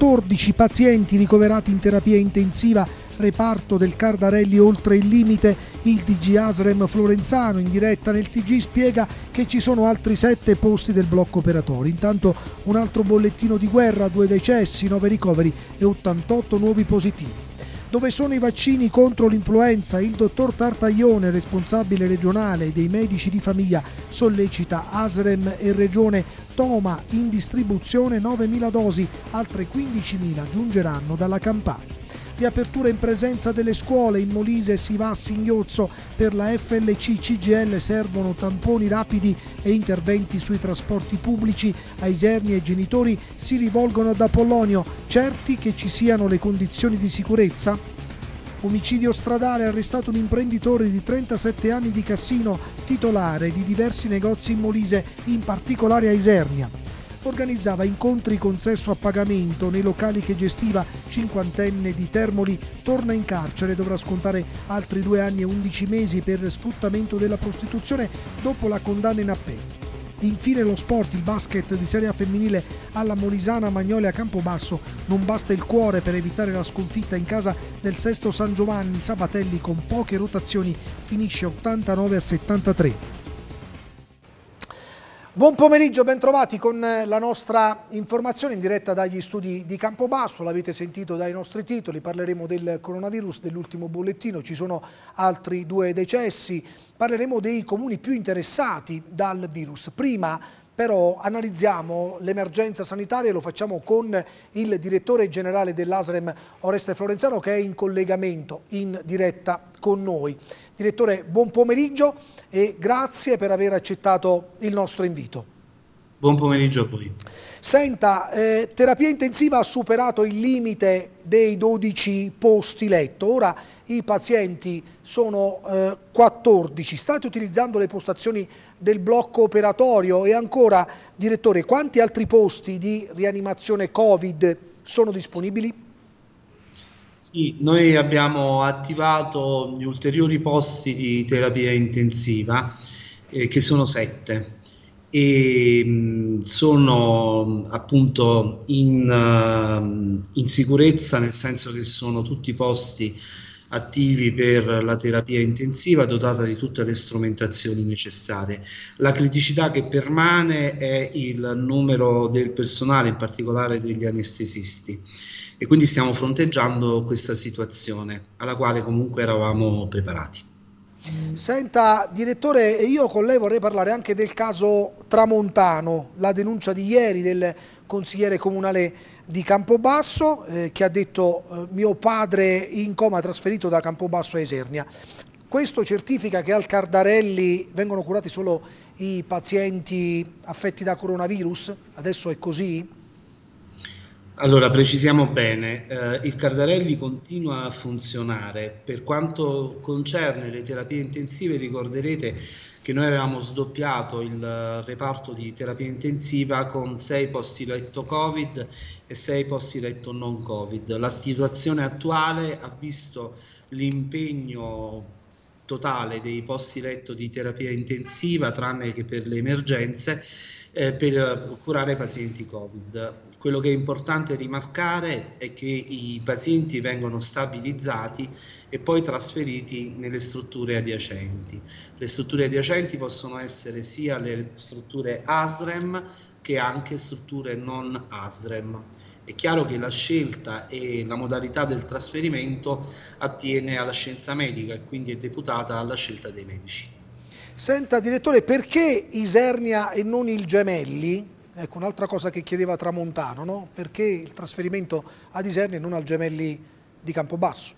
14 pazienti ricoverati in terapia intensiva reparto del Cardarelli oltre il limite, il DG Asrem Florenzano in diretta nel TG spiega che ci sono altri 7 posti del blocco operatorio. Intanto un altro bollettino di guerra, due decessi, 9 ricoveri e 88 nuovi positivi. Dove sono i vaccini contro l'influenza? Il dottor Tartaglione, responsabile regionale dei medici di famiglia, sollecita Asrem e Regione. Toma in distribuzione 9.000 dosi, altre 15.000 giungeranno dalla campagna riapertura in presenza delle scuole, in Molise si va a singhiozzo, per la FLC CGL servono tamponi rapidi e interventi sui trasporti pubblici, ai serni e genitori si rivolgono ad Apollonio, certi che ci siano le condizioni di sicurezza? Omicidio stradale arrestato un imprenditore di 37 anni di Cassino, titolare di diversi negozi in Molise, in particolare a Isernia organizzava incontri con sesso a pagamento nei locali che gestiva, cinquantenne di Termoli, torna in carcere, e dovrà scontare altri due anni e undici mesi per sfruttamento della prostituzione dopo la condanna in appello. Infine lo sport, il basket di Serie A femminile alla Molisana a Campobasso. Non basta il cuore per evitare la sconfitta in casa del Sesto San Giovanni. Sabatelli con poche rotazioni finisce 89 a 73. Buon pomeriggio, bentrovati con eh, la nostra informazione in diretta dagli studi di Campobasso, l'avete sentito dai nostri titoli, parleremo del coronavirus, dell'ultimo bollettino, ci sono altri due decessi, parleremo dei comuni più interessati dal virus. Prima però analizziamo l'emergenza sanitaria e lo facciamo con il direttore generale dell'Asrem Oreste Florenzano che è in collegamento in diretta con noi. Direttore, buon pomeriggio e grazie per aver accettato il nostro invito. Buon pomeriggio a voi. Senta, eh, terapia intensiva ha superato il limite dei 12 posti letto, ora i pazienti sono eh, 14, state utilizzando le postazioni del blocco operatorio e ancora, direttore, quanti altri posti di rianimazione Covid sono disponibili? Sì, noi abbiamo attivato gli ulteriori posti di terapia intensiva eh, che sono 7 e mm, sono mm, appunto in, mm, in, sicurezza nel senso che sono tutti posti attivi per la terapia intensiva dotata di tutte le strumentazioni necessarie. La criticità che permane è il numero del personale, in particolare degli anestesisti e quindi stiamo fronteggiando questa situazione alla quale comunque eravamo preparati. Senta, direttore, io con lei vorrei parlare anche del caso Tramontano, la denuncia di ieri del consigliere comunale di Campobasso eh, che ha detto eh, mio padre in coma trasferito da Campobasso a Esernia. Questo certifica che al Cardarelli vengono curati solo i pazienti affetti da coronavirus? Adesso è così? Allora, precisiamo bene, eh, il Cardarelli continua a funzionare. Per quanto concerne le terapie intensive, ricorderete che noi avevamo sdoppiato il reparto di terapia intensiva con sei posti letto Covid e sei posti letto non Covid. La situazione attuale ha visto l'impegno totale dei posti letto di terapia intensiva, tranne che per le emergenze, eh, per curare pazienti Covid. Quello che è importante rimarcare è che i pazienti vengono stabilizzati e poi trasferiti nelle strutture adiacenti. Le strutture adiacenti possono essere sia le strutture ASREM che anche strutture non ASREM. È chiaro che la scelta e la modalità del trasferimento attiene alla scienza medica e quindi è deputata alla scelta dei medici. Senta direttore, perché Isernia e non il Gemelli? Ecco, un'altra cosa che chiedeva Tramontano, no? perché il trasferimento ad Isernia e non al Gemelli di Campobasso?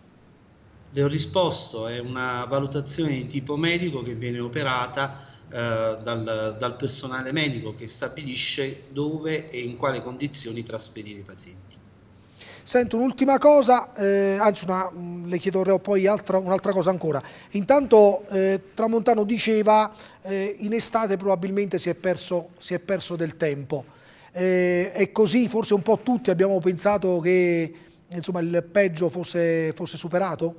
Le ho risposto, è una valutazione di tipo medico che viene operata eh, dal, dal personale medico che stabilisce dove e in quale condizioni trasferire i pazienti. Sento un'ultima cosa, eh, anzi una, mm, le chiederò poi un'altra cosa ancora. Intanto eh, Tramontano diceva eh, in estate probabilmente si è perso, si è perso del tempo. Eh, è così, forse un po' tutti abbiamo pensato che insomma, il peggio fosse, fosse superato?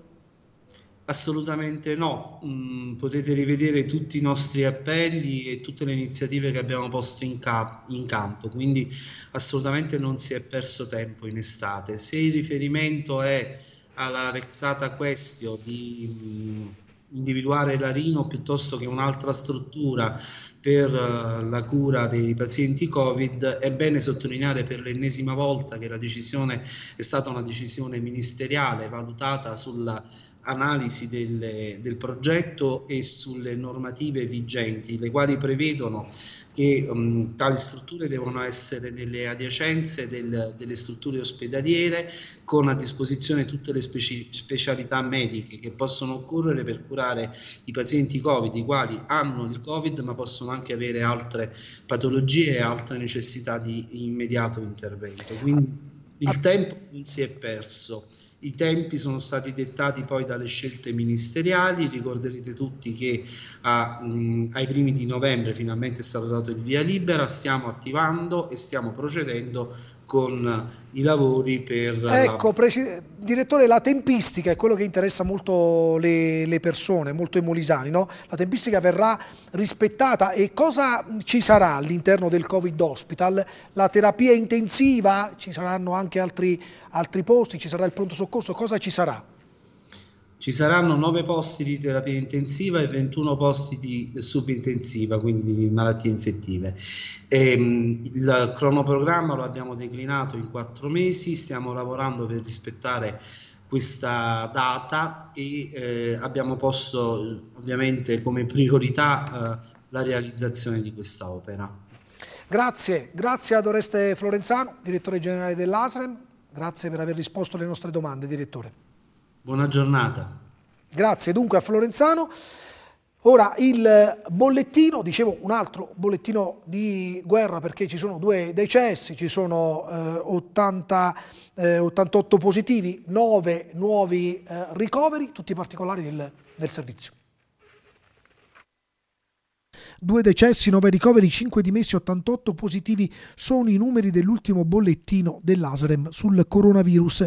Assolutamente no, mm, potete rivedere tutti i nostri appelli e tutte le iniziative che abbiamo posto in, cap- in, campo, quindi assolutamente non si è perso tempo in estate. Se il riferimento è alla vexata questio di mm, individuare l'arino piuttosto che un'altra struttura per eh, la cura dei pazienti Covid, è bene sottolineare per l'ennesima volta che la decisione è stata una decisione ministeriale valutata sulla analisi del, del, progetto e sulle normative vigenti, le quali prevedono che um, tali strutture devono essere nelle adiacenze del, delle strutture ospedaliere con a disposizione tutte le speci- specialità mediche che possono occorrere per curare i pazienti Covid, i quali hanno il Covid ma possono anche avere altre patologie e altre necessità di immediato intervento. Quindi il tempo non si è perso i tempi sono stati dettati poi dalle scelte ministeriali, ricorderete tutti che a, mh, ai primi di novembre finalmente è stato dato il via libera, stiamo attivando e stiamo procedendo con i lavori per... Ecco, la... presi... direttore, la tempistica è quello che interessa molto le, le persone, molto i molisani, no? La tempistica verrà rispettata e cosa ci sarà all'interno del Covid Hospital? La terapia intensiva? Ci saranno anche altri, altri posti? Ci sarà il pronto soccorso? Cosa ci sarà? Ci saranno 9 posti di terapia intensiva e 21 posti di subintensiva, quindi di malattie infettive. E, ehm, il cronoprogramma lo abbiamo declinato in 4 mesi, stiamo lavorando per rispettare questa data e eh, abbiamo posto ovviamente come priorità eh, la realizzazione di questa opera. Grazie, grazie ad Oreste Florenzano, direttore generale dell'ASREM, grazie per aver risposto alle nostre domande, direttore. Buona giornata. Grazie dunque a Florenzano. Ora il eh, bollettino, dicevo un altro bollettino di guerra perché ci sono due decessi, ci sono eh, 80, eh, 88 positivi, 9 nuovi eh, ricoveri, tutti i particolari del, del servizio. Due decessi, nove ricoveri, cinque dimessi, 88 positivi sono i numeri dell'ultimo bollettino dell'ASREM sul coronavirus.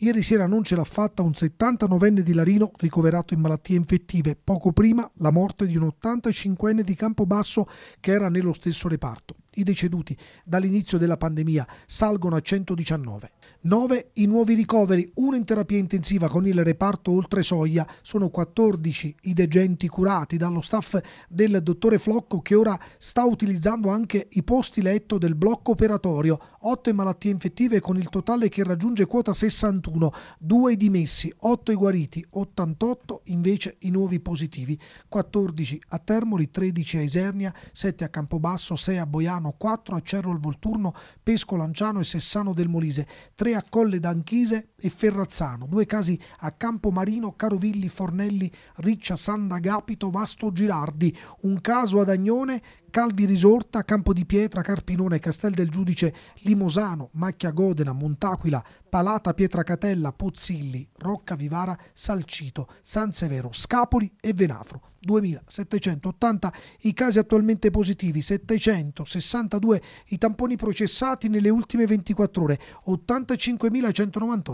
Ieri sera non ce l'ha fatta un 79enne di Larino ricoverato in malattie infettive, poco prima la morte di un 85enne di Campobasso che era nello stesso reparto i deceduti dall'inizio della pandemia salgono a 119. 9. I nuovi ricoveri, uno in terapia intensiva con il reparto oltre soglia, sono 14 i degenti curati dallo staff del dottore Flocco che ora sta utilizzando anche i posti letto del blocco operatorio, 8 malattie infettive con il totale che raggiunge quota 61, 2 dimessi, 8 i guariti, 88 invece i nuovi positivi, 14 a Termoli, 13 a Isernia, 7 a Campobasso, 6 a Boiano, Lanciano, 4 a Cerro al Volturno, Pesco Lanciano e Sessano del Molise, 3 a Colle d'Anchise e Ferrazzano, 2 casi a Campomarino, Carovilli, Fornelli, Riccia, Sandagapito, Vasto Girardi, un caso ad Agnone Calvi Risorta, Campo di Pietra, Carpinone, Castel del Giudice, Limosano, Macchia Godena, Montaquila, Palata Pietracatella, Pozzilli, Rocca Vivara, Salcito, San Severo, Scapoli e Venafro. 2780 i casi attualmente positivi, 762 i tamponi processati nelle ultime 24 ore, 85.198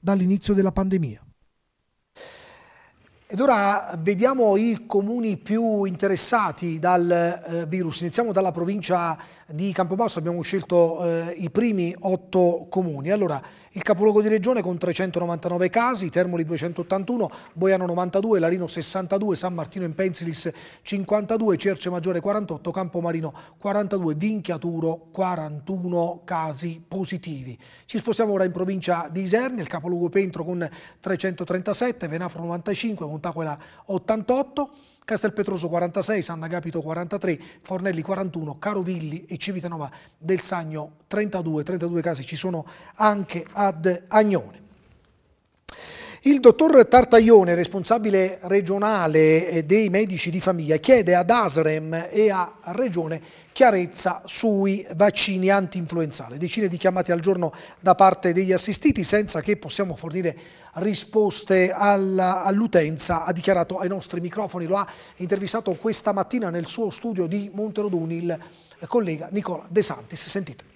dall'inizio della pandemia. Ed ora vediamo i comuni più interessati dal eh, virus. Iniziamo dalla provincia di Campobasso, abbiamo scelto eh, i primi otto comuni. Allora, il capoluogo di regione con 399 casi, Termoli 281, Boiano 92, Larino 62, San Martino in Pensilis 52, Cerce Maggiore 48, Campomarino 42, Vinchiaturo 41 casi positivi. Ci spostiamo ora in provincia di Isernia, il capoluogo Pentro con 337, Venafro 95, Montaquela 88, Castelpetroso 46, San Agapito 43, Fornelli 41, Carovilli e Civitanova del Sagno 32, 32 casi ci sono anche ad Agnone. Il dottor Tartaglione, responsabile regionale eh, dei medici di famiglia, chiede ad Asrem e a Regione chiarezza sui vaccini anti influenzali Decine di chiamate al giorno da parte degli assistiti senza che possiamo fornire risposte all'utenza, ha dichiarato ai nostri microfoni, lo ha intervistato questa mattina nel suo studio di Monteroduni il collega Nicola De Santis. Sentite.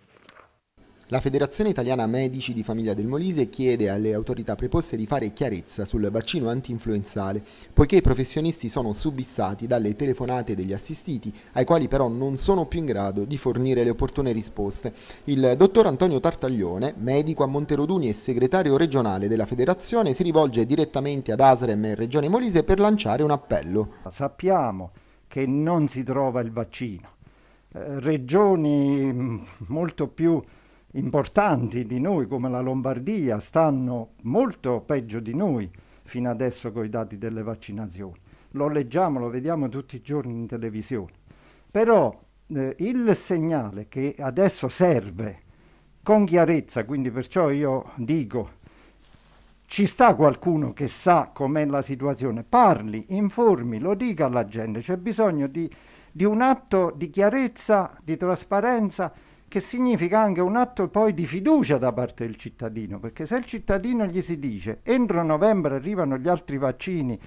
La Federazione Italiana Medici di Famiglia del Molise chiede alle autorità preposte di fare chiarezza sul vaccino antinfluenzale, poiché i professionisti sono subissati dalle telefonate degli assistiti, ai quali però non sono più in grado di fornire le opportune risposte. Il dottor Antonio Tartaglione, medico a Monteroduni e segretario regionale della Federazione, si rivolge direttamente ad Asrem e Regione Molise per lanciare un appello. Sappiamo che non si trova il vaccino. Eh, regioni mm, molto più importanti di noi come la Lombardia stanno molto peggio di noi fino adesso con i dati delle vaccinazioni. Lo leggiamo, lo vediamo tutti i giorni in televisione. Però eh, il segnale che adesso serve con chiarezza, quindi perciò io dico, ci sta qualcuno che sa com'è la situazione, parli, informi, lo dica alla gente, c'è bisogno di, di un atto di chiarezza, di trasparenza che significa anche un atto poi di fiducia da parte del cittadino, perché se il cittadino gli si dice entro novembre arrivano gli altri vaccini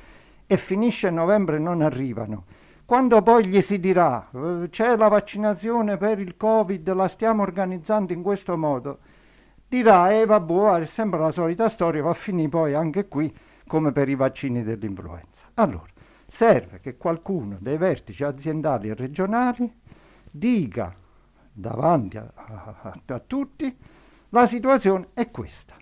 e finisce novembre non arrivano, quando poi gli si dirà eh, c'è la vaccinazione per il Covid, la stiamo organizzando in questo modo, dirà e eh, vabbè, è sempre la solita storia, va a finire poi anche qui come per i vaccini dell'influenza. Allora, serve che qualcuno dei vertici aziendali e regionali dica davanti a, a, a tutti, la situazione è questa.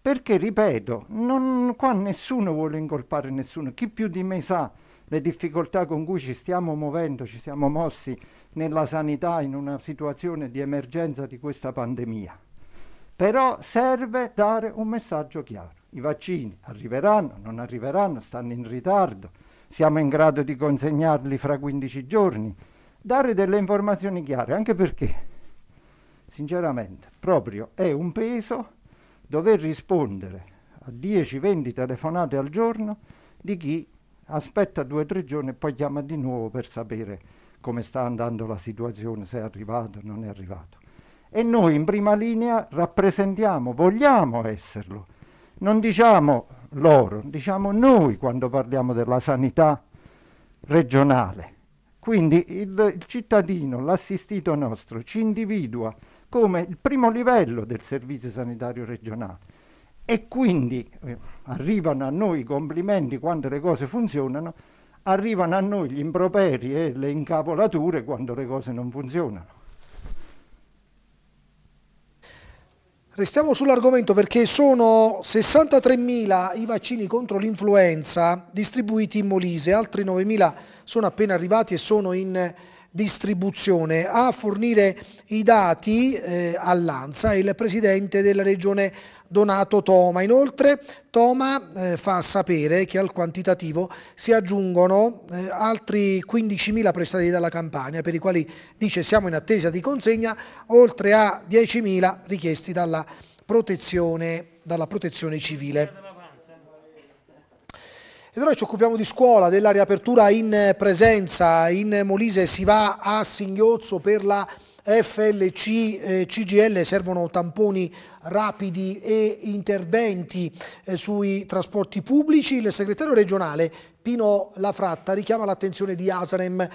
Perché, ripeto, non, qua nessuno vuole incolpare nessuno, chi più di me sa le difficoltà con cui ci stiamo muovendo, ci siamo mossi nella sanità in una situazione di emergenza di questa pandemia. Però serve dare un messaggio chiaro. I vaccini arriveranno, non arriveranno, stanno in ritardo, siamo in grado di consegnarli fra 15 giorni, dare delle informazioni chiare, anche perché, sinceramente, proprio è un peso dover rispondere a 10-20 telefonate al giorno di chi aspetta 2-3 giorni e poi chiama di nuovo per sapere come sta andando la situazione, se è arrivato o non è arrivato. E noi in prima linea rappresentiamo, vogliamo esserlo. Non diciamo loro, diciamo noi quando parliamo della sanità regionale quindi il, il cittadino, l'assistito nostro, ci individua come il primo livello del servizio sanitario regionale e quindi eh, arrivano a noi i complimenti quando le cose funzionano, arrivano a noi gli improperi e le incavolature quando le cose non funzionano. Restiamo sull'argomento perché sono 63.000 i vaccini contro l'influenza distribuiti in Molise, altri 9.000 sono appena arrivati e sono in distribuzione. A fornire i dati eh, all'ANSA il presidente della regione Donato Toma. Inoltre Toma eh, fa sapere che al quantitativo si aggiungono eh, altri 15.000 prestati dalla Campania, per i quali dice siamo in attesa di consegna, oltre a 10.000 richiesti dalla protezione, dalla protezione civile. E noi ci occupiamo di scuola, della riapertura in presenza. In Molise si va a singhiozzo per la FLC, eh, CGL, servono tamponi rapidi e interventi eh, sui trasporti pubblici. Il segretario regionale Pino Lafratta richiama l'attenzione di Asarem e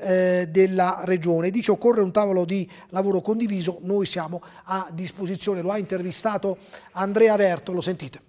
eh, della regione. Dice occorre un tavolo di lavoro condiviso, noi siamo a disposizione. Lo ha intervistato Andrea Verto, lo sentite.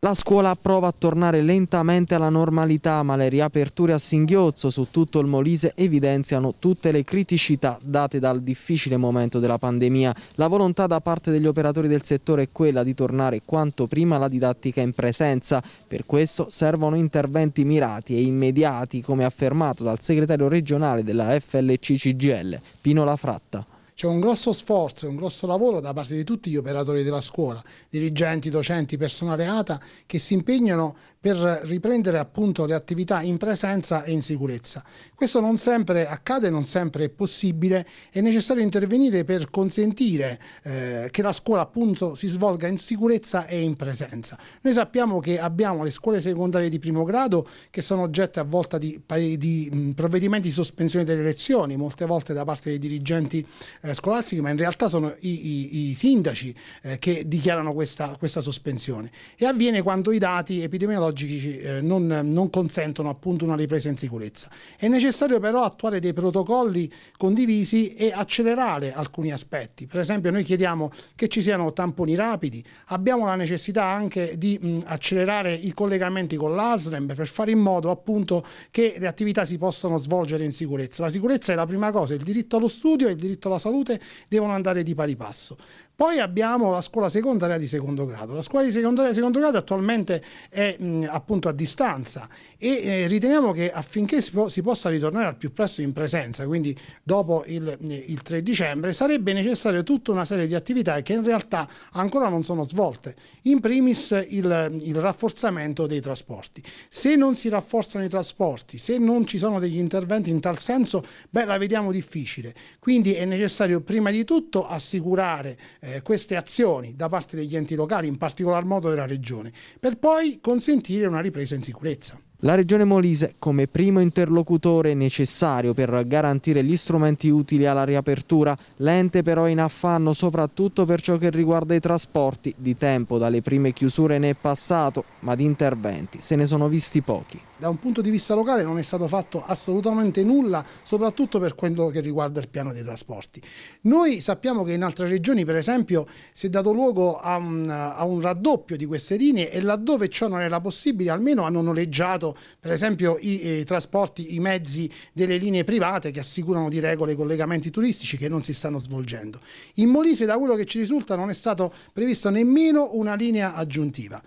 La scuola prova a tornare lentamente alla normalità, ma le riaperture a singhiozzo su tutto il Molise evidenziano tutte le criticità date dal difficile momento della pandemia. La volontà da parte degli operatori del settore è quella di tornare quanto prima alla didattica in presenza. Per questo servono interventi mirati e immediati, come affermato dal segretario regionale della FLC-CGL, Pino Lafratta c'è un grosso sforzo, e un grosso lavoro da parte di tutti gli operatori della scuola, dirigenti, docenti, personale ATA, che si impegnano per riprendere appunto le attività in presenza e in sicurezza. Questo non sempre accade, non sempre è possibile, è necessario intervenire per consentire eh, che la scuola appunto si svolga in sicurezza e in presenza. Noi sappiamo che abbiamo le scuole secondarie di primo grado che sono oggetto a volte di, di mh, provvedimenti di sospensione delle lezioni, molte volte da parte dei dirigenti eh, eh, scolastiche, ma in realtà sono i, i, i sindaci eh, che dichiarano questa, questa, sospensione. E avviene quando i dati epidemiologici eh, non, non, consentono appunto una ripresa in sicurezza. È necessario però attuare dei protocolli condivisi e accelerare alcuni aspetti. Per esempio noi chiediamo che ci siano tamponi rapidi, abbiamo la necessità anche di mh, accelerare i collegamenti con l'ASREM per fare in modo appunto che le attività si possano svolgere in sicurezza. La sicurezza è la prima cosa, il diritto allo studio e il diritto alla salute salute devono andare di pari passo. Poi abbiamo la scuola secondaria di secondo grado. La scuola di secondaria di secondo grado attualmente è mh, appunto a distanza e eh, riteniamo che affinché si, po si, possa ritornare al più presto in presenza, quindi dopo il, il 3 dicembre, sarebbe necessaria tutta una serie di attività che in realtà ancora non sono svolte. In primis il, il rafforzamento dei trasporti. Se non si rafforzano i trasporti, se non ci sono degli interventi in tal senso, beh, la vediamo difficile. Quindi è necessario prima di tutto assicurare eh, queste azioni da parte degli enti locali, in particolar modo della Regione, per poi consentire una ripresa in sicurezza. La Regione Molise, come primo interlocutore necessario per garantire gli strumenti utili alla riapertura, l'ente però in affanno soprattutto per ciò che riguarda i trasporti, di tempo dalle prime chiusure ne è passato, ma di interventi se ne sono visti pochi. Da un punto di vista locale non è stato fatto assolutamente nulla, soprattutto per quello che riguarda il piano dei trasporti. Noi sappiamo che in altre regioni, per esempio, si è dato luogo a un, a un raddoppio di queste linee e laddove ciò non era possibile almeno hanno noleggiato per esempio i, eh, i trasporti, i mezzi delle linee private che assicurano di regola i collegamenti turistici che non si stanno svolgendo. In Molise da quello che ci risulta non è stata prevista nemmeno una linea aggiuntiva.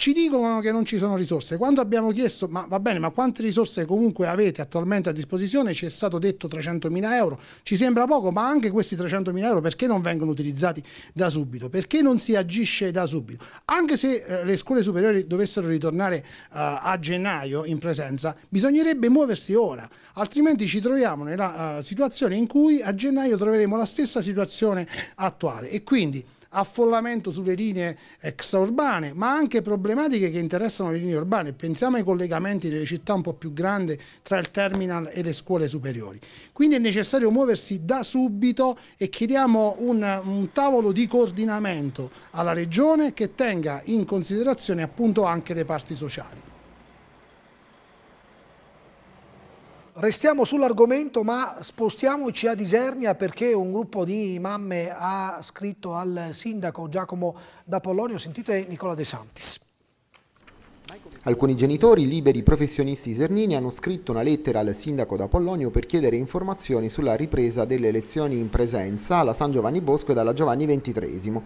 Ci dicono che non ci sono risorse. Quando abbiamo chiesto, ma va bene, ma quante risorse comunque avete attualmente a disposizione? Ci è stato detto 300.000 euro. Ci sembra poco, ma anche questi 300.000 euro perché non vengono utilizzati da subito? Perché non si agisce da subito? Anche se eh, le scuole superiori dovessero ritornare eh, a gennaio in presenza, bisognerebbe muoversi ora, altrimenti ci troviamo nella uh, situazione in cui a gennaio troveremo la stessa situazione attuale. E quindi affollamento sulle linee extraurbane, ma anche problematiche che interessano le linee urbane. Pensiamo ai collegamenti delle città un po' più grandi tra il terminal e le scuole superiori. Quindi è necessario muoversi da subito e chiediamo un, un tavolo di coordinamento alla Regione che tenga in considerazione appunto anche le parti sociali. Restiamo sull'argomento ma spostiamoci a Disernia perché un gruppo di mamme ha scritto al sindaco Giacomo D'Apollonio, sentite Nicola De Santis. Alcuni genitori liberi professionisti isernini hanno scritto una lettera al sindaco d'Apollonio per chiedere informazioni sulla ripresa delle elezioni in presenza alla San Giovanni Bosco e alla Giovanni XXIII.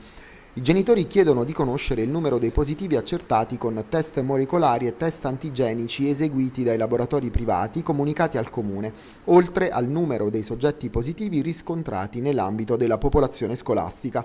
I genitori chiedono di conoscere il numero dei positivi accertati con test molecolari e test antigenici eseguiti dai laboratori privati comunicati al comune, oltre al numero dei soggetti positivi riscontrati nell'ambito della popolazione scolastica.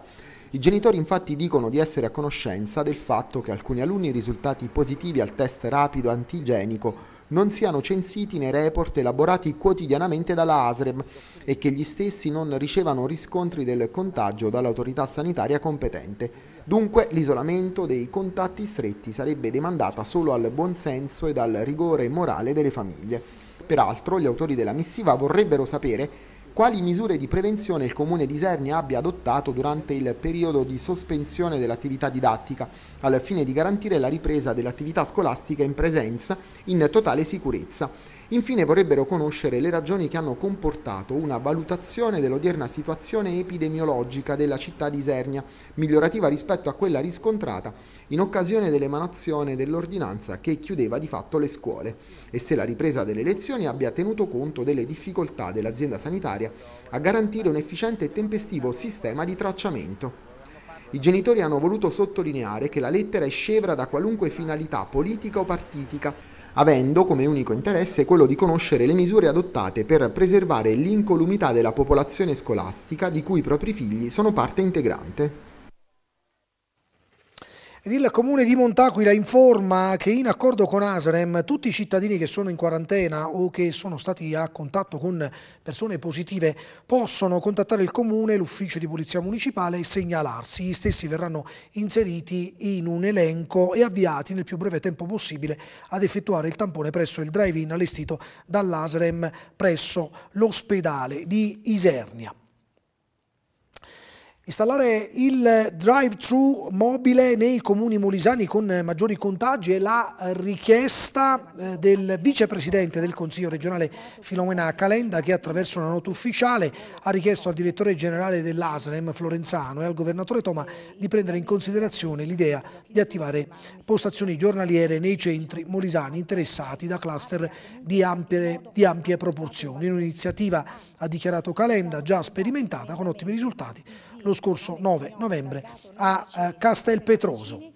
I genitori infatti dicono di essere a conoscenza del fatto che alcuni alunni risultati positivi al test rapido antigenico non siano censiti nei report elaborati quotidianamente dalla ASREM e che gli stessi non ricevano riscontri del contagio dall'autorità sanitaria competente. Dunque l'isolamento dei contatti stretti sarebbe demandata solo al buonsenso e al rigore morale delle famiglie. Peraltro gli autori della missiva vorrebbero sapere quali misure di prevenzione il Comune di Isernia abbia adottato durante il periodo di sospensione dell'attività didattica, al fine di garantire la ripresa dell'attività scolastica in presenza in totale sicurezza Infine vorrebbero conoscere le ragioni che hanno comportato una valutazione dell'odierna situazione epidemiologica della città di Isernia, migliorativa rispetto a quella riscontrata in occasione dell'emanazione dell'ordinanza che chiudeva di fatto le scuole e se la ripresa delle lezioni abbia tenuto conto delle difficoltà dell'azienda sanitaria a garantire un efficiente e tempestivo sistema di tracciamento. I genitori hanno voluto sottolineare che la lettera è scevra da qualunque finalità politica o partitica avendo come unico interesse quello di conoscere le misure adottate per preservare l'incolumità della popolazione scolastica di cui i propri figli sono parte integrante il comune di Montaquila informa che in accordo con Asrem tutti i cittadini che sono in quarantena o che sono stati a contatto con persone positive possono contattare il comune, l'ufficio di polizia municipale e segnalarsi. Gli stessi verranno inseriti in un elenco e avviati nel più breve tempo possibile ad effettuare il tampone presso il drive-in allestito dall'Asrem presso l'ospedale di Isernia. Installare il drive-thru mobile nei comuni molisani con eh, maggiori contagi è la richiesta eh, del vicepresidente del Consiglio regionale Filomena Calenda che attraverso una nota ufficiale ha richiesto al direttore generale dell'ASLEM Florenzano e al governatore Toma di prendere in considerazione l'idea di attivare postazioni giornaliere nei centri molisani interessati da cluster di ampie, di ampie proporzioni. Un'iniziativa, ha dichiarato Calenda, già sperimentata con ottimi risultati lo scorso 9 novembre a eh, Castelpetroso.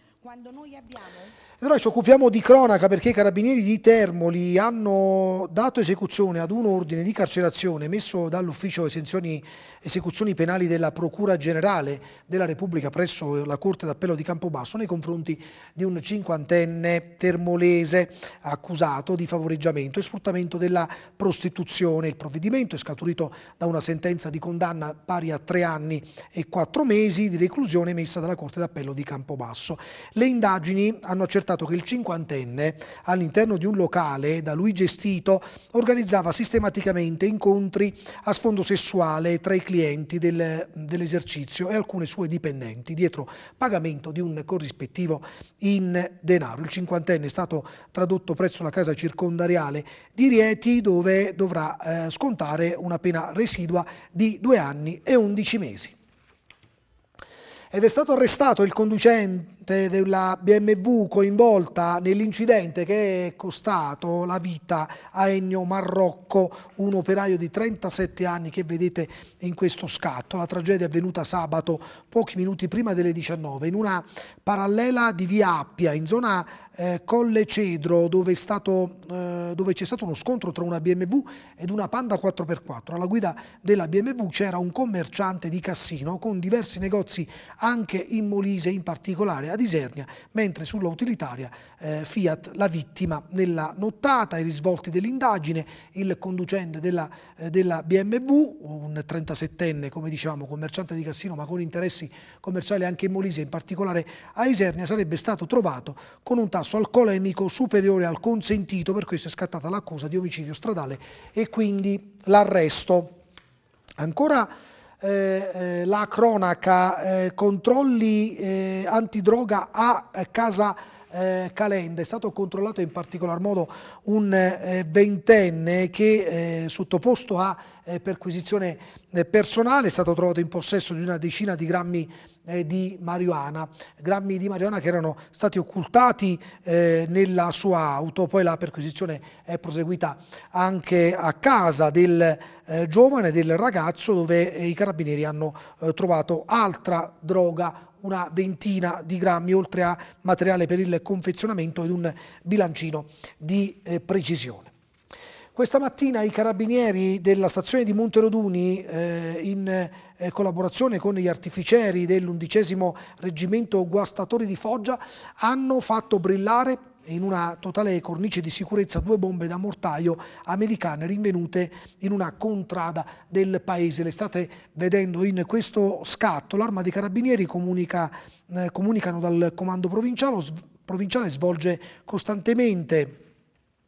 Allora ci occupiamo di cronaca perché i carabinieri di Termoli hanno dato esecuzione ad un ordine di carcerazione emesso dall'ufficio esenzioni esecuzioni penali della Procura Generale della Repubblica presso la Corte d'Appello di Campobasso nei confronti di un cinquantenne termolese accusato di favoreggiamento e sfruttamento della prostituzione. Il provvedimento è scaturito da una sentenza di condanna pari a tre anni e quattro mesi di reclusione emessa dalla Corte d'Appello di Campobasso. Le indagini hanno accertato che il cinquantenne all'interno di un locale da lui gestito organizzava sistematicamente incontri a sfondo sessuale tra i clienti clienti del, dell'esercizio e alcune sue dipendenti dietro pagamento di un corrispettivo in denaro. Il cinquantenne è stato tradotto presso la casa circondariale di Rieti dove dovrà eh, scontare una pena residua di due anni e undici mesi ed è stato arrestato il conducente della BMW coinvolta nell'incidente che è costato la vita a Ennio Marrocco, un operaio di 37 anni che vedete in questo scatto. La tragedia è avvenuta sabato pochi minuti prima delle 19 in una parallela di Via Appia in zona eh, Colle Cedro dove, eh, c'è stato uno scontro tra una BMW ed una Panda 4x4. Alla guida della BMW c'era un commerciante di Cassino con diversi negozi anche in Molise in particolare ad Isernia, mentre sulla utilitaria eh, Fiat la vittima nella nottata, i risvolti dell'indagine, il conducente della, eh, della, BMW, un 37enne come dicevamo commerciante di Cassino ma con interessi commerciali anche in Molise, in particolare a Isernia, sarebbe stato trovato con un tasso alcolemico superiore al consentito, per questo è scattata l'accusa di omicidio stradale e quindi l'arresto. Ancora eh, eh, la cronaca, eh, controlli eh, antidroga a casa eh, Calenda. È stato controllato in particolar modo un eh, ventenne che sottoposto a eh, perquisizione eh, personale è stato trovato in possesso di una decina di grammi eh, di marijuana, grammi di marijuana che erano stati occultati nella sua auto, poi la perquisizione è proseguita anche a casa del giovane, del ragazzo, dove i carabinieri hanno trovato altra droga, una ventina di grammi, oltre a materiale per il confezionamento ed un bilancino di precisione. Questa mattina i carabinieri della stazione di Monteroduni, eh, in eh, collaborazione con gli artificieri dell'undicesimo reggimento guastatori di Foggia, hanno fatto brillare in una totale cornice di sicurezza due bombe da mortaio americane rinvenute in una contrada del paese. Le state vedendo in questo scatto. L'arma dei carabinieri comunica, eh, comunicano dal comando provinciale, provinciale svolge costantemente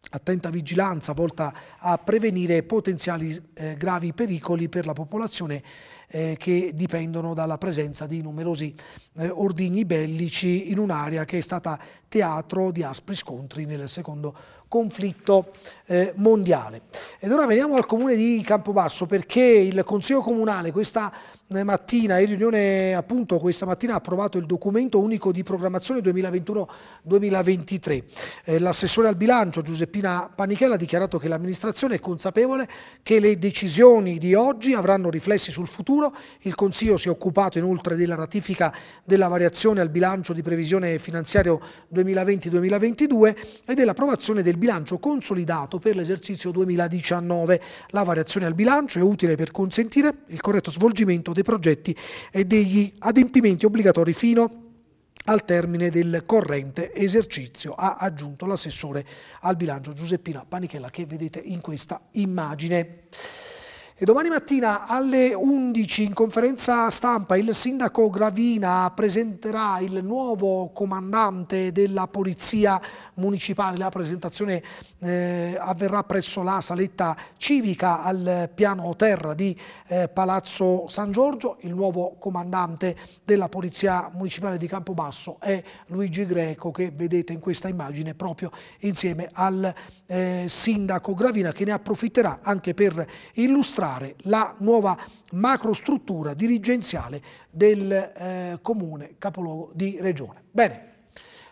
attenta vigilanza volta a prevenire potenziali eh, gravi pericoli per la popolazione eh, che dipendono dalla presenza di numerosi eh, ordigni bellici in un'area che è stata teatro di aspri scontri nel secondo conflitto eh, mondiale. Ed ora veniamo al comune di Campobasso perché il Consiglio Comunale questa eh, mattina, in riunione appunto questa mattina ha approvato il documento unico di programmazione 2021-2023. Eh, L'assessore al bilancio Giuseppina Panichella ha dichiarato che l'amministrazione è consapevole che le decisioni di oggi avranno riflessi sul futuro. Il Consiglio si è occupato inoltre della ratifica della variazione al bilancio di previsione finanziario 2020-2022 e dell'approvazione del del bilancio consolidato per l'esercizio 2019. La variazione al bilancio è utile per consentire il corretto svolgimento dei progetti e degli adempimenti obbligatori fino al termine del corrente esercizio, ha aggiunto l'assessore al bilancio Giuseppina Panichella che vedete in questa immagine. E domani mattina alle 11 in conferenza stampa il sindaco Gravina presenterà il nuovo comandante della Polizia Municipale. La presentazione eh, avverrà presso la saletta civica al piano terra di eh, Palazzo San Giorgio. Il nuovo comandante della Polizia Municipale di Campobasso è Luigi Greco che vedete in questa immagine proprio insieme al eh, sindaco Gravina che ne approfitterà anche per illustrare elaborare la nuova macrostruttura dirigenziale del eh, comune capoluogo di regione. Bene,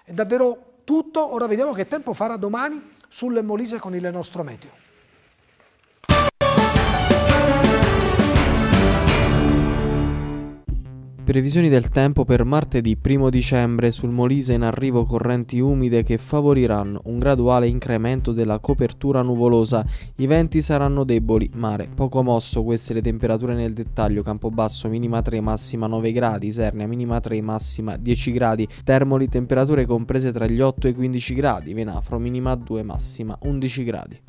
è davvero tutto, ora vediamo che tempo farà domani sul Molise con il nostro meteo. previsioni del tempo per martedì 1 dicembre sul Molise in arrivo correnti umide che favoriranno un graduale incremento della copertura nuvolosa. I venti saranno deboli, mare poco mosso, queste le temperature nel dettaglio. Campobasso minima 3 massima 9 gradi, Sernia minima 3 massima 10 gradi, Termoli temperature comprese tra gli 8 e i 15 gradi, Venafro minima 2 massima 11 gradi.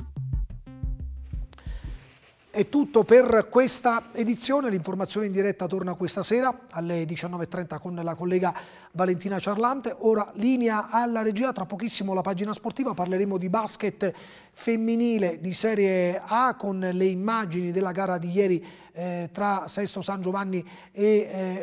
È tutto per questa edizione, l'informazione in diretta torna questa sera alle 19.30 con la collega Valentina Ciarlante. Ora linea alla regia, tra pochissimo la pagina sportiva, parleremo di basket femminile di Serie A con le immagini della gara di ieri eh, tra Sesto San Giovanni e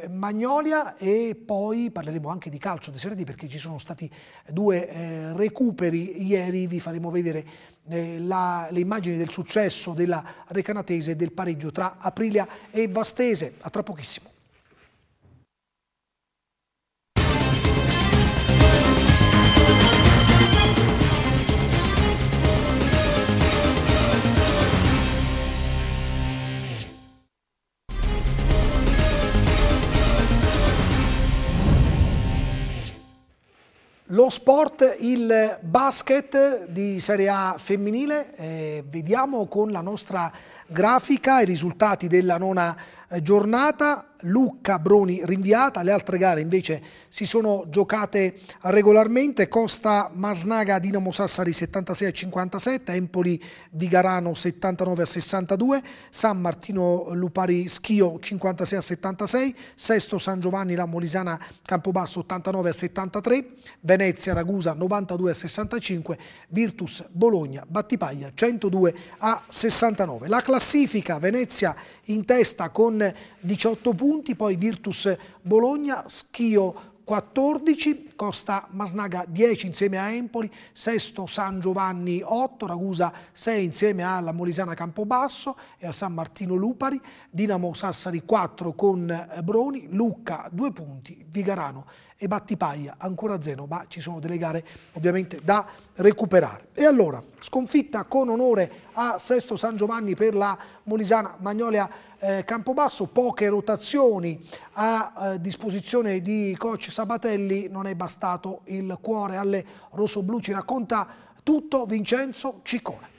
eh, Magnolia e poi parleremo anche di calcio di Serie D perché ci sono stati due eh, recuperi ieri, vi faremo vedere eh, la, le immagini del successo della Recanatese e del pareggio tra Aprilia e Vastese. A tra pochissimo. Lo sport, il basket di Serie A femminile, eh, vediamo con la nostra grafica i risultati della nona eh, giornata. Lucca, Broni rinviata, le altre gare invece si sono giocate regolarmente, Costa Marsnaga, Dinamo Sassari 76 a 57, Empoli Vigarano 79 a 62, San Martino Lupari Schio 56 a 76, Sesto San Giovanni la Molisana Campobasso 89 a 73, Venezia Ragusa 92 a 65, Virtus Bologna Battipaglia 102 a 69. La classifica Venezia in testa con 18 punti, punti, poi Virtus Bologna, Schio 14, Costa Masnaga 10 insieme a Empoli, Sesto San Giovanni 8, Ragusa 6 insieme alla Molisana Campobasso e a San Martino Lupari, Dinamo Sassari 4 con eh, Broni, Lucca 2 punti, Vigarano e Battipaglia ancora 0, ma ci sono delle gare ovviamente da recuperare. E allora, sconfitta con onore a Sesto San Giovanni per la Molisana Magnolia eh, Campobasso, poche rotazioni a eh, disposizione di coach Sabatelli, non è bastato stato il cuore alle rossoblù. Ci racconta tutto Vincenzo Ciccone.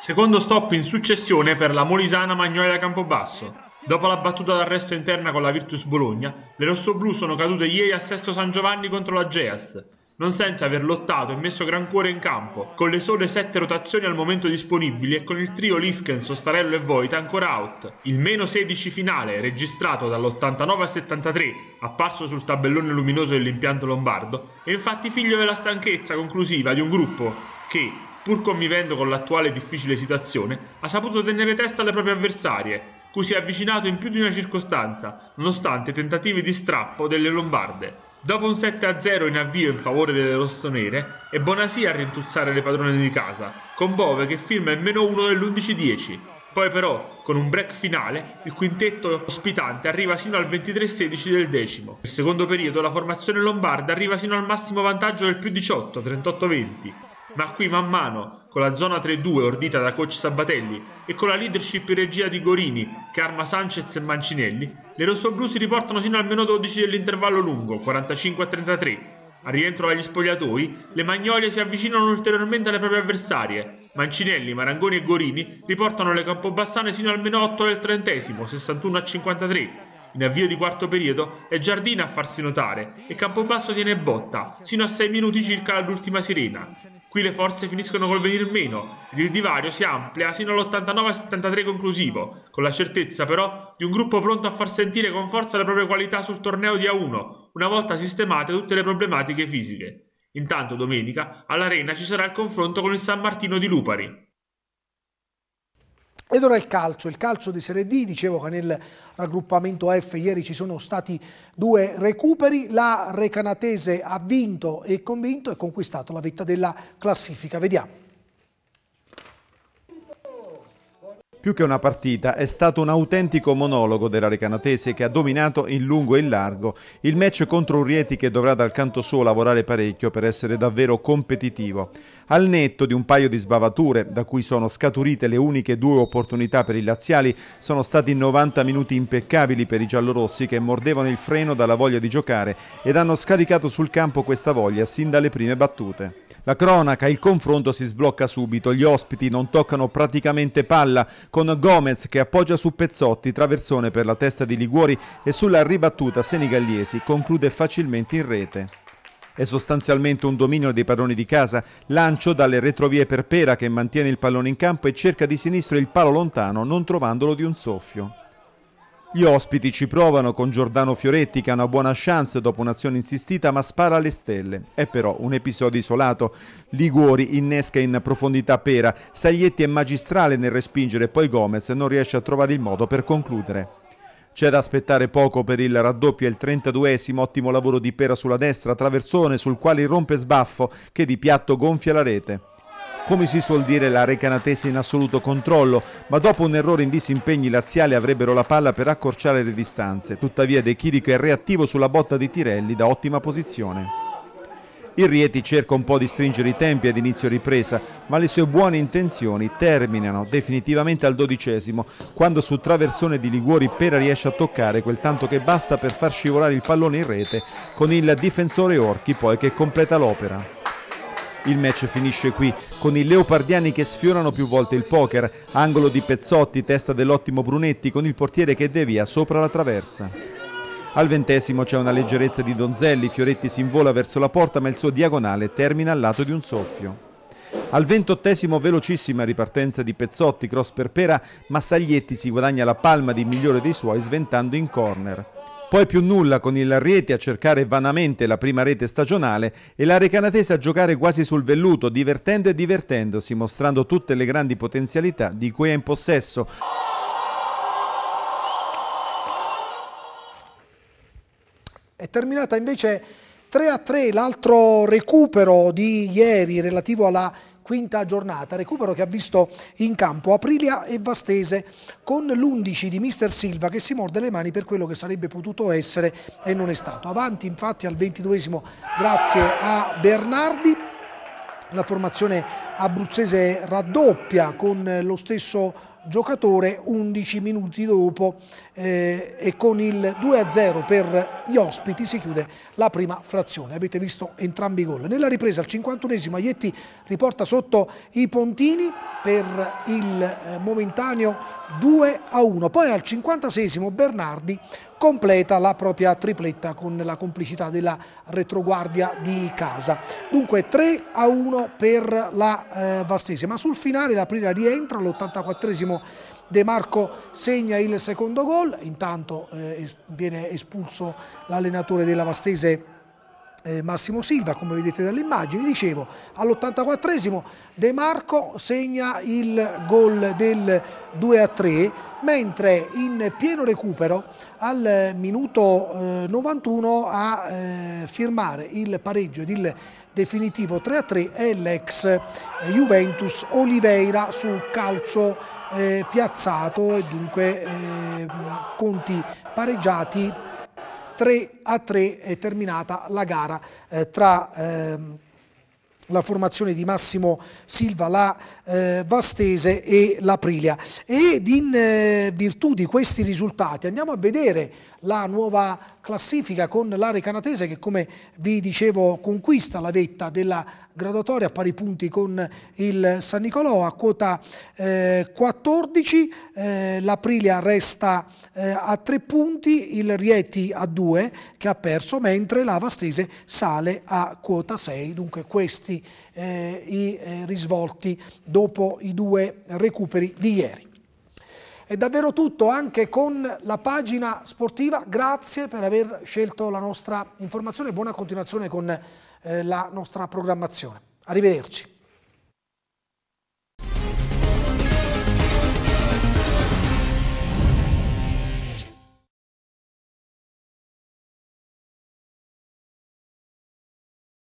Secondo stop in successione per la Molisana Magnolia Campobasso. Dopo la battuta d'arresto interna con la Virtus Bologna, le rossoblù sono cadute ieri a Sesto San Giovanni contro la Geas, non senza aver lottato e messo gran cuore in campo, con le sole sette rotazioni al momento disponibili e con il trio Lisken, Sostarello e Voita ancora out. Il meno 16 finale, registrato dall'89 al 73, apparso sul tabellone luminoso dell'impianto lombardo, è infatti figlio della stanchezza conclusiva di un gruppo che, pur convivendo con l'attuale difficile situazione, ha saputo tenere testa alle proprie avversarie, cui si è avvicinato in più di una circostanza, nonostante tentativi di strappo delle Lombarde. Dopo un 7-0 in avvio in favore delle rossonere, è Bonasì a rintuzzare le padrone di casa, con Bove che firma il meno 1 dell'11-10. Poi però, con un break finale, il quintetto ospitante arriva sino al 23-16 del decimo. Nel secondo periodo la formazione lombarda arriva sino al massimo vantaggio del più 18, 38-20 ma qui man mano, con la zona 3-2 ordita da coach Sabatelli e con la leadership in regia di Gorini che arma Sanchez e Mancinelli, le rossoblù si riportano sino al meno 12 dell'intervallo lungo, 45-33. Al rientro dagli spogliatoi, le Magnolie si avvicinano ulteriormente alle proprie avversarie. Mancinelli, Marangoni e Gorini riportano le Campobassane sino al meno 8 del trentesimo, 61-53. In avvio di quarto periodo è Giardina a farsi notare e Campobasso tiene botta, sino a 6 minuti circa all'ultima sirena. Qui le forze finiscono col venire meno ed il divario si amplia sino all'89-73 conclusivo, con la certezza però di un gruppo pronto a far sentire con forza le proprie qualità sul torneo di A1, una volta sistemate tutte le problematiche fisiche. Intanto domenica all'arena ci sarà il confronto con il San Martino di Lupari. Ed ora il calcio, il calcio di Serie D, dicevo che nel raggruppamento F ieri ci sono stati due recuperi, la Recanatese ha vinto e convinto e conquistato la vetta della classifica, vediamo. Più che una partita è stato un autentico monologo della Recanatese che ha dominato in lungo e in largo il match contro Urieti che dovrà dal canto suo lavorare parecchio per essere davvero competitivo. Al netto di un paio di sbavature, da cui sono scaturite le uniche due opportunità per i laziali, sono stati 90 minuti impeccabili per i giallorossi che mordevano il freno dalla voglia di giocare ed hanno scaricato sul campo questa voglia sin dalle prime battute. La cronaca, il confronto si sblocca subito, gli ospiti non toccano praticamente palla, con Gomez che appoggia su Pezzotti, traversone per la testa di Liguori e sulla ribattuta senigallesi conclude facilmente in rete è sostanzialmente un dominio dei padroni di casa, lancio dalle retrovie per Pera che mantiene il pallone in campo e cerca di sinistro il palo lontano non trovandolo di un soffio. Gli ospiti ci provano con Giordano Fioretti che ha una buona chance dopo un'azione insistita ma spara alle stelle. È però un episodio isolato. Liguori innesca in profondità Pera, Saglietti è magistrale nel respingere, poi Gomez non riesce a trovare il modo per concludere. C'è da aspettare poco per il raddoppio e il 32esimo ottimo lavoro di Pera sulla destra, traversone sul quale irrompe sbaffo che di piatto gonfia la rete. Come si suol dire la Recanatese in assoluto controllo, ma dopo un errore in disimpegni laziali avrebbero la palla per accorciare le distanze. Tuttavia De Chirico è reattivo sulla botta di Tirelli da ottima posizione. Il Rieti cerca un po' di stringere i tempi ad inizio ripresa, ma le sue buone intenzioni terminano definitivamente al dodicesimo, quando su traversone di Liguori Pera riesce a toccare quel tanto che basta per far scivolare il pallone in rete con il difensore Orchi poi che completa l'opera. Il match finisce qui, con i leopardiani che sfiorano più volte il poker, angolo di Pezzotti, testa dell'ottimo Brunetti, con il portiere che devia sopra la traversa. Al ventesimo c'è una leggerezza di Donzelli, Fioretti si invola verso la porta ma il suo diagonale termina al lato di un soffio. Al ventottesimo velocissima ripartenza di Pezzotti, cross per Pera, ma Saglietti si guadagna la palma di migliore dei suoi sventando in corner. Poi più nulla con il Rieti a cercare vanamente la prima rete stagionale e la Recanatese a giocare quasi sul velluto, divertendo e divertendosi, mostrando tutte le grandi potenzialità di cui è in possesso. È terminata invece 3 a 3 l'altro recupero di ieri relativo alla quinta giornata, recupero che ha visto in campo Aprilia e Vastese con l'11 di mister Silva che si morde le mani per quello che sarebbe potuto essere e non è stato. Avanti infatti al 22 grazie a Bernardi, la formazione abruzzese raddoppia con lo stesso giocatore 11 minuti dopo eh, e con il 2-0 per gli ospiti si chiude la prima frazione. Avete visto entrambi i gol. Nella ripresa al 51esimo Aietti riporta sotto i Pontini per il eh, momentaneo 2-1. Poi al 56esimo Bernardi completa la propria tripletta con la complicità della retroguardia di casa. Dunque 3 a 1 per la eh, Vastese, ma sul finale la Prida rientra all'84esimo De Marco segna il secondo gol, intanto eh, viene espulso l'allenatore della Vastese eh, Massimo Silva, come vedete dalle immagini, dicevo all'84esimo De Marco segna il gol del 2 a 3, mentre in pieno recupero al minuto 91 eh, a eh, firmare il pareggio ed il definitivo 3 a 3 è l'ex Juventus Oliveira sul calcio piazzato e dunque conti pareggiati 3 a 3 è terminata la gara eh, tra ehm, la formazione di Massimo Silva, la eh, Vastese e l'Aprilia. Prilia. Ed in eh, virtù di questi risultati andiamo a vedere la nuova classifica con l'area canatese che come vi dicevo conquista la vetta della graduatoria a pari punti con il San Nicolò a quota eh, 14, eh, l'Aprilia resta eh, a 3 punti, il Rieti a 2 che ha perso mentre la Vastese sale a quota 6, dunque questi eh, i eh, risvolti dopo i due recuperi di ieri. È davvero tutto anche con la pagina sportiva. Grazie per aver scelto la nostra informazione. Buona continuazione con eh, la nostra programmazione. Arrivederci.